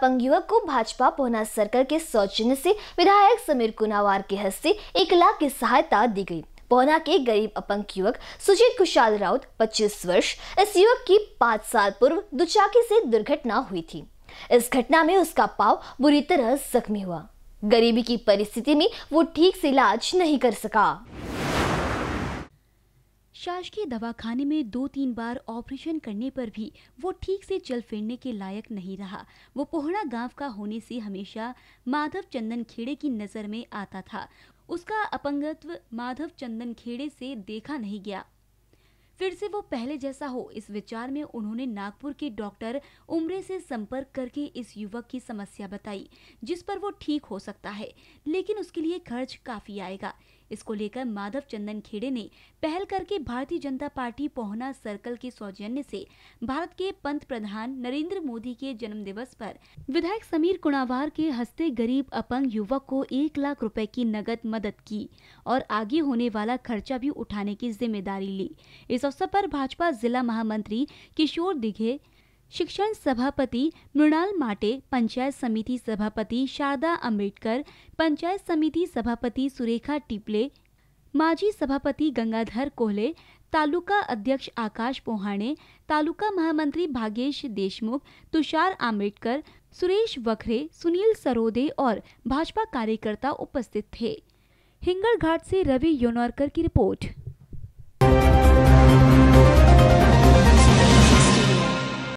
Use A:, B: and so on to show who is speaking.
A: अपंग युवक को भाजपा पोहना सर्कल के सौजन्य से विधायक समीर कुनावार के हस्ते एक लाख की सहायता दी गई पोहना के गरीब अपंग युवक सुजीत कुशाल राउत 25 वर्ष इस युवक की पाँच साल पूर्व दुचाकी से दुर्घटना हुई थी इस घटना में उसका पाव बुरी तरह जख्मी हुआ गरीबी की परिस्थिति में वो ठीक से इलाज नहीं कर सका
B: शासकीय दवाखाने में दो तीन बार ऑपरेशन करने पर भी वो ठीक से चल फिरने के लायक नहीं रहा वो पोहड़ा गांव का होने से हमेशा माधव चंदन खेड़े की नज़र में आता था उसका अपंगत्व माधव चंदन खेड़े से देखा नहीं गया फिर से वो पहले जैसा हो इस विचार में उन्होंने नागपुर के डॉक्टर उमरे से संपर्क करके इस युवक की समस्या बताई जिस पर वो ठीक हो सकता है लेकिन उसके लिए खर्च काफ़ी आएगा इसको लेकर माधव चंदन खेड़े ने पहल करके भारतीय जनता पार्टी पोहना सर्कल के सौजन्य से भारत के पंत प्रधान नरेंद्र मोदी के जन्म दिवस पर विधायक समीर कुणावार के हस्ते गरीब अपंग युवक को एक लाख रुपए की नगद मदद की और आगे होने वाला खर्चा भी उठाने की जिम्मेदारी ली इस अवसर पर भाजपा जिला महामंत्री किशोर दिघे शिक्षण सभापति मृणाल माटे पंचायत समिति सभापति शारदा अम्बेडकर पंचायत समिति सभापति सुरेखा टिपले माजी सभापति गंगाधर कोहले तालुका अध्यक्ष आकाश पोहाणे तालुका महामंत्री भागेश देशमुख तुषार आम्बेडकर सुरेश वखरे सुनील सरोदे और भाजपा कार्यकर्ता उपस्थित थे हिंगलघाट से रवि योनौरकर की रिपोर्ट